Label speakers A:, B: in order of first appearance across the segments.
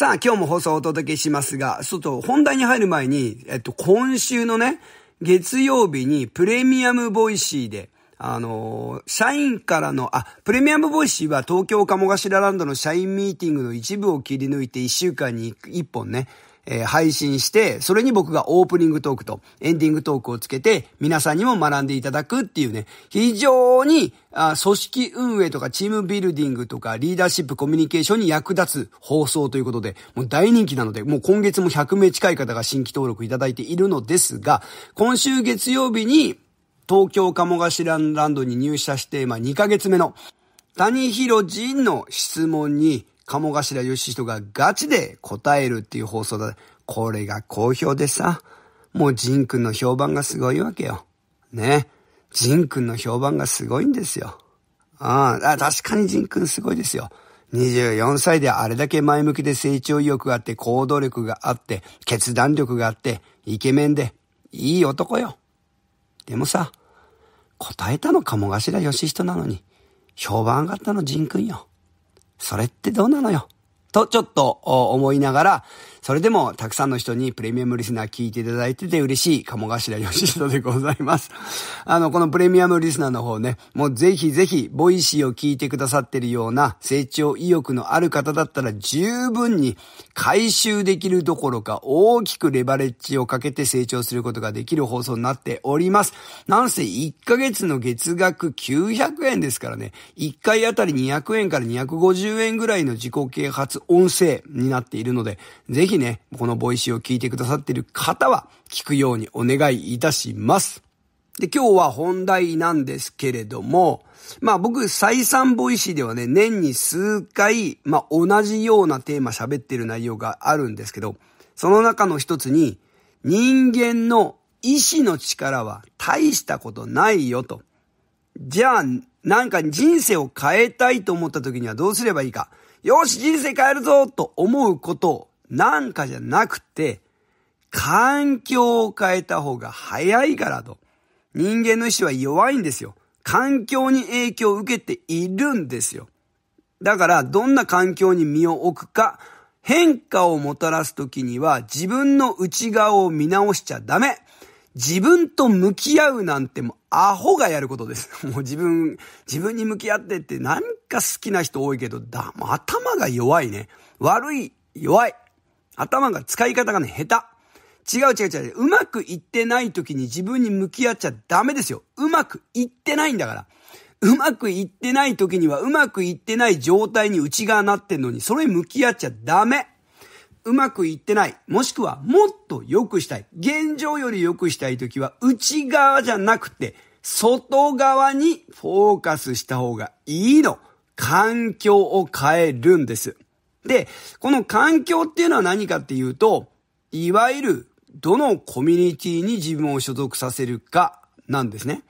A: さあ、今日も放送をお届けしますが、ちょっと本題に入る前に、えっと、今週のね、月曜日にプレミアムボイシーで、あのー、社員からの、あ、プレミアムボイシーは東京鴨頭ランドの社員ミーティングの一部を切り抜いて1週間に1本ね、えー、配信して、それに僕がオープニングトークとエンディングトークをつけて、皆さんにも学んでいただくっていうね、非常に、あ組織運営とかチームビルディングとかリーダーシップコミュニケーションに役立つ放送ということで、もう大人気なので、もう今月も100名近い方が新規登録いただいているのですが、今週月曜日に、東京鴨頭ランドに入社して、まあ、2ヶ月目の谷広人の質問に鴨頭義人がガチで答えるっていう放送だ。これが好評でさ、もうジン君の評判がすごいわけよ。ね。ジン君の評判がすごいんですよ。ああ、確かにジン君すごいですよ。24歳であれだけ前向きで成長意欲があって、行動力があって、決断力があって、イケメンで、いい男よ。でもさ、答えたの鴨頭義人なのに、評判上がったのジン君よ。それってどうなのよ。と、ちょっと思いながら、それでもたくさんの人にプレミアムリスナー聞いていただいてて嬉しい鴨頭ひ人でございます。あの、このプレミアムリスナーの方ね、もうぜひぜひ、ボイシーを聞いてくださってるような成長意欲のある方だったら十分に回収できるどころか大きくレバレッジをかけて成長することができる放送になっております。なんせ1ヶ月の月額900円ですからね、1回あたり200円から250円ぐらいの自己啓発音声になっているので、ぜひね、このボイシーを聞いてくださっている方は、聞くようにお願いいたします。で、今日は本題なんですけれども、まあ僕、再三ボイシーではね、年に数回、まあ同じようなテーマ喋ってる内容があるんですけど、その中の一つに、人間の意志の力は大したことないよと。じゃあ、なんか人生を変えたいと思った時にはどうすればいいか。よし、人生変えるぞと思うことなんかじゃなくて、環境を変えた方が早いからと。人間の意志は弱いんですよ。環境に影響を受けているんですよ。だから、どんな環境に身を置くか、変化をもたらすときには自分の内側を見直しちゃダメ。自分と向き合うなんてもアホがやることです。もう自分、自分に向き合ってってなんか好きな人多いけど、だ、頭が弱いね。悪い、弱い。頭が使い方がね、下手。違う違う違う。うまくいってない時に自分に向き合っちゃダメですよ。うまくいってないんだから。うまくいってない時にはうまくいってない状態に内側なってんのに、それに向き合っちゃダメ。うまくいってない。もしくはもっと良くしたい。現状より良くしたい時は内側じゃなくて、外側にフォーカスした方がいいの。環境を変えるんです。で、この環境っていうのは何かっていうと、いわゆるどのコミュニティに自分を所属させるかなんですね。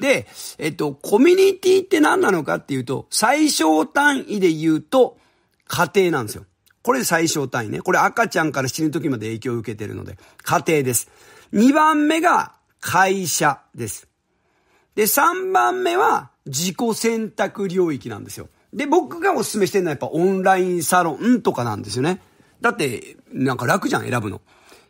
A: で、えっと、コミュニティって何なのかっていうと、最小単位で言うと、家庭なんですよ。これ最小単位ね。これ赤ちゃんから死ぬ時まで影響を受けてるので、家庭です。2番目が会社です。で、3番目は自己選択領域なんですよ。で、僕がおすすめしてるのはやっぱオンラインサロンとかなんですよね。だって、なんか楽じゃん、選ぶの。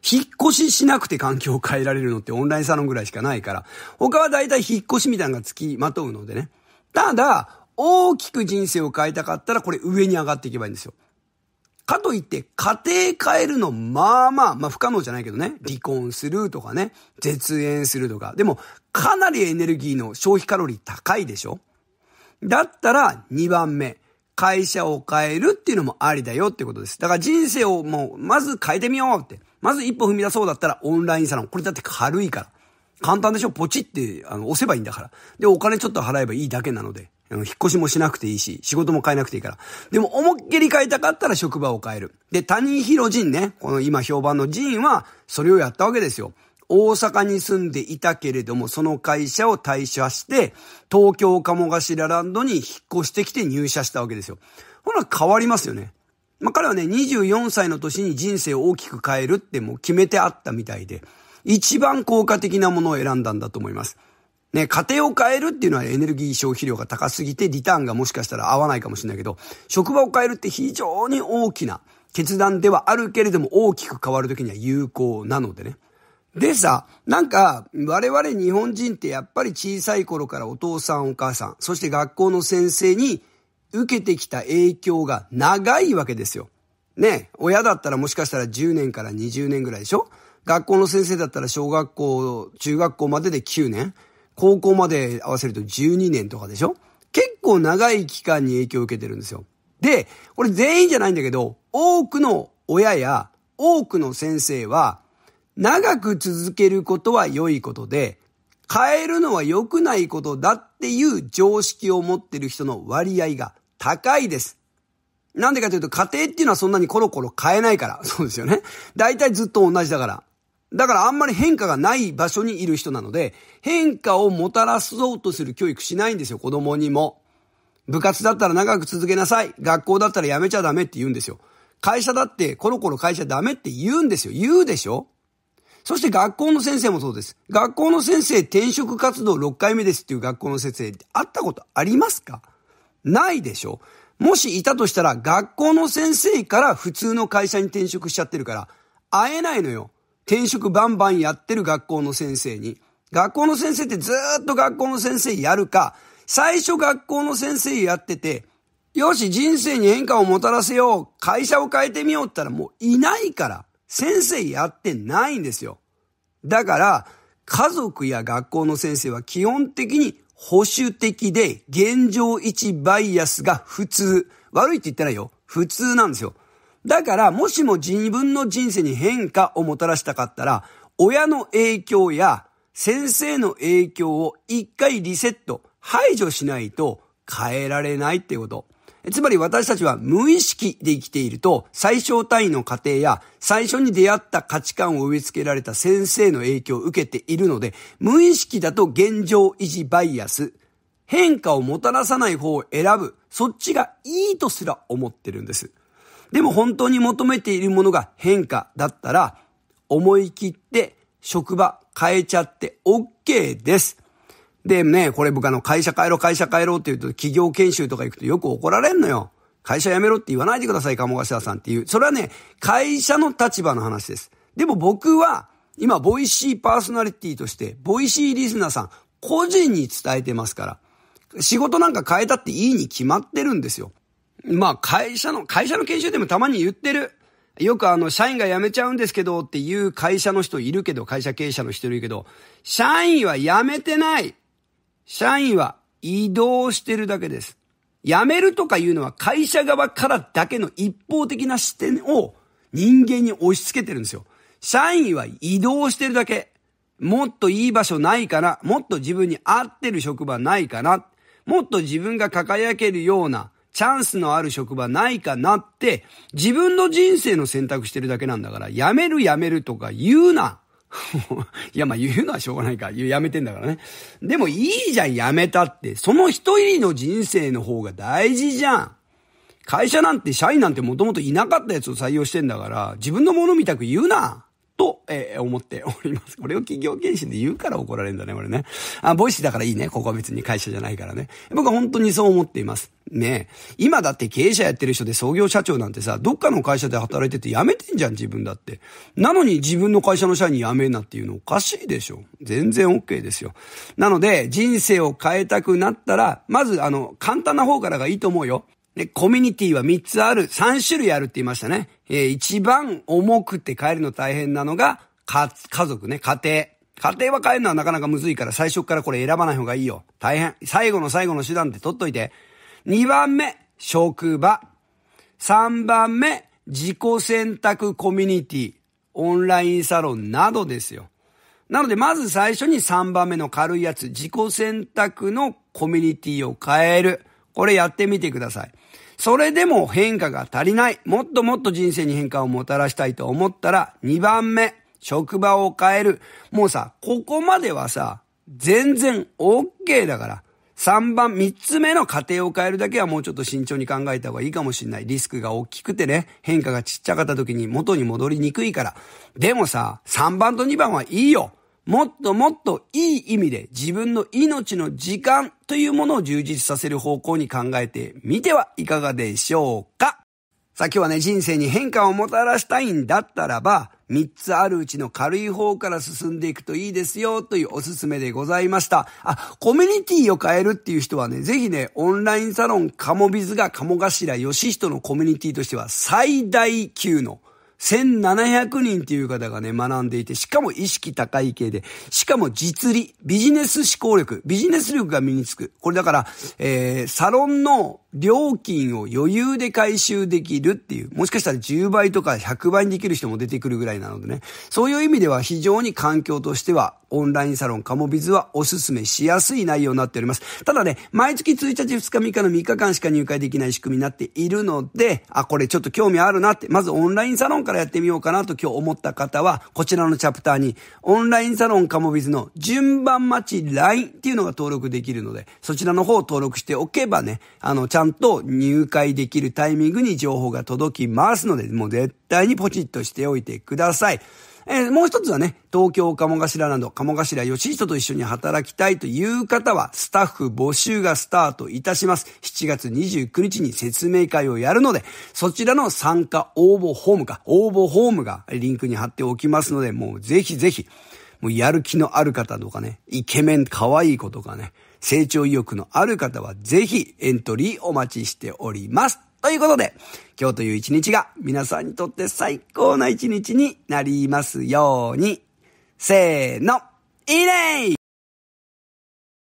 A: 引っ越ししなくて環境を変えられるのってオンラインサロンぐらいしかないから、他は大体引っ越しみたいなのが付きまとうのでね。ただ、大きく人生を変えたかったらこれ上に上がっていけばいいんですよ。かといって、家庭変えるの、まあまあ、まあ不可能じゃないけどね。離婚するとかね。絶縁するとか。でも、かなりエネルギーの消費カロリー高いでしょだったら2番目。会社を変えるっていうのもありだよってことです。だから人生をもう、まず変えてみようって。まず一歩踏み出そうだったらオンラインサロン。これだって軽いから。簡単でしょポチって、あの、押せばいいんだから。で、お金ちょっと払えばいいだけなので。あの、引っ越しもしなくていいし、仕事も変えなくていいから。でも、思いっきり変えたかったら職場を変える。で、他人ヒね。この今評判のジは、それをやったわけですよ。大阪に住んでいたけれども、その会社を退社して、東京鴨頭ランドに引っ越してきて入社したわけですよ。ほら変わりますよね。まあ、彼はね、24歳の年に人生を大きく変えるってもう決めてあったみたいで、一番効果的なものを選んだんだと思います。ね、家庭を変えるっていうのはエネルギー消費量が高すぎてリターンがもしかしたら合わないかもしれないけど、職場を変えるって非常に大きな決断ではあるけれども大きく変わるときには有効なのでね。でさ、なんか、我々日本人ってやっぱり小さい頃からお父さんお母さん、そして学校の先生に受けてきた影響が長いわけですよ。ね、親だったらもしかしたら10年から20年ぐらいでしょ学校の先生だったら小学校、中学校までで9年、高校まで合わせると12年とかでしょ結構長い期間に影響を受けてるんですよ。で、これ全員じゃないんだけど、多くの親や多くの先生は、長く続けることは良いことで、変えるのは良くないことだっていう常識を持ってる人の割合が高いです。なんでかというと、家庭っていうのはそんなにコロコロ変えないから。そうですよね。大体ずっと同じだから。だからあんまり変化がない場所にいる人なので、変化をもたらそうとする教育しないんですよ、子供にも。部活だったら長く続けなさい。学校だったらやめちゃダメって言うんですよ。会社だってコロコロ会社ダメって言うんですよ。言うでしょそして学校の先生もそうです。学校の先生転職活動6回目ですっていう学校の先生会ったことありますかないでしょもしいたとしたら学校の先生から普通の会社に転職しちゃってるから会えないのよ。転職バンバンやってる学校の先生に。学校の先生ってずっと学校の先生やるか、最初学校の先生やってて、よし、人生に変化をもたらせよう。会社を変えてみようったらもういないから。先生やってないんですよ。だから、家族や学校の先生は基本的に保守的で現状置バイアスが普通。悪いって言ってないよ。普通なんですよ。だから、もしも自分の人生に変化をもたらしたかったら、親の影響や先生の影響を一回リセット、排除しないと変えられないってこと。つまり私たちは無意識で生きていると、最小単位の過程や最初に出会った価値観を植え付けられた先生の影響を受けているので、無意識だと現状維持バイアス、変化をもたらさない方を選ぶ、そっちがいいとすら思ってるんです。でも本当に求めているものが変化だったら、思い切って職場変えちゃって OK です。でね、これ僕あの会社帰ろう会社帰ろうって言うと企業研修とか行くとよく怒られんのよ。会社辞めろって言わないでください、鴨頭さんっていう。それはね、会社の立場の話です。でも僕は、今、ボイシーパーソナリティとして、ボイシーリスナーさん、個人に伝えてますから。仕事なんか変えたっていいに決まってるんですよ。まあ、会社の、会社の研修でもたまに言ってる。よくあの、社員が辞めちゃうんですけどっていう会社の人いるけど、会社経営者の人いるけど、社員は辞めてない。社員は移動してるだけです。辞めるとかいうのは会社側からだけの一方的な視点を人間に押し付けてるんですよ。社員は移動してるだけ。もっといい場所ないかな。もっと自分に合ってる職場ないかな。もっと自分が輝けるようなチャンスのある職場ないかなって、自分の人生の選択してるだけなんだから、辞める辞めるとか言うな。いや、まあ言うのはしょうがないか。言う、やめてんだからね。でもいいじゃん、やめたって。その一人の人生の方が大事じゃん。会社なんて、社員なんてもともといなかったやつを採用してんだから、自分のものみたく言うな。と、えー、思っております。これを企業検診で言うから怒られるんだね、これね。あ、ボイスだからいいね。ここは別に会社じゃないからね。僕は本当にそう思っています。ねえ。今だって経営者やってる人で創業社長なんてさ、どっかの会社で働いてて辞めてんじゃん、自分だって。なのに自分の会社の社員辞めんなっていうのおかしいでしょ。全然 OK ですよ。なので、人生を変えたくなったら、まず、あの、簡単な方からがいいと思うよ。ね、コミュニティは3つある、3種類あるって言いましたね。えー、一番重くて帰るの大変なのが、か、家族ね、家庭。家庭は変えるのはなかなかむずいから最初からこれ選ばない方がいいよ。大変。最後の最後の手段って取っといて。2番目、職場。3番目、自己選択コミュニティ。オンラインサロンなどですよ。なので、まず最初に3番目の軽いやつ、自己選択のコミュニティを変える。これやってみてください。それでも変化が足りない。もっともっと人生に変化をもたらしたいと思ったら、2番目、職場を変える。もうさ、ここまではさ、全然 OK だから。3番、3つ目の過程を変えるだけはもうちょっと慎重に考えた方がいいかもしれない。リスクが大きくてね、変化がちっちゃかった時に元に戻りにくいから。でもさ、3番と2番はいいよ。もっともっといい意味で自分の命の時間というものを充実させる方向に考えてみてはいかがでしょうかさあ今日はね、人生に変化をもたらしたいんだったらば、3つあるうちの軽い方から進んでいくといいですよというおすすめでございました。あ、コミュニティを変えるっていう人はね、ぜひね、オンラインサロンカモビズが鴨頭義人のコミュニティとしては最大級の1700人っていう方がね、学んでいて、しかも意識高い系で、しかも実利、ビジネス思考力、ビジネス力が身につく。これだから、えー、サロンの料金を余裕で回収できるっていう、もしかしたら10倍とか100倍にできる人も出てくるぐらいなのでね、そういう意味では非常に環境としてはオンラインサロンカモビズはおすすめしやすい内容になっております。ただね、毎月1日、2日、3日の3日間しか入会できない仕組みになっているので、あ、これちょっと興味あるなって、まずオンラインサロンからやってみようかなと今日思った方は、こちらのチャプターに、オンラインサロンカモビズの順番待ち LINE っていうのが登録できるので、そちらの方を登録しておけばね、あの、ちゃんと入会できるタイミングに情報が届きますので、もう絶対にポチッとしておいてください。えー、もう一つはね、東京鴨頭など、鴨頭義人と一緒に働きたいという方は、スタッフ募集がスタートいたします。7月29日に説明会をやるので、そちらの参加応募ホームか、応募ホームがリンクに貼っておきますので、もうぜひぜひ、もうやる気のある方とかね、イケメン可愛い子とかね、成長意欲のある方はぜひエントリーお待ちしております。ということで、今日という一日が皆さんにとって最高な一日になりますように。せーの、いいね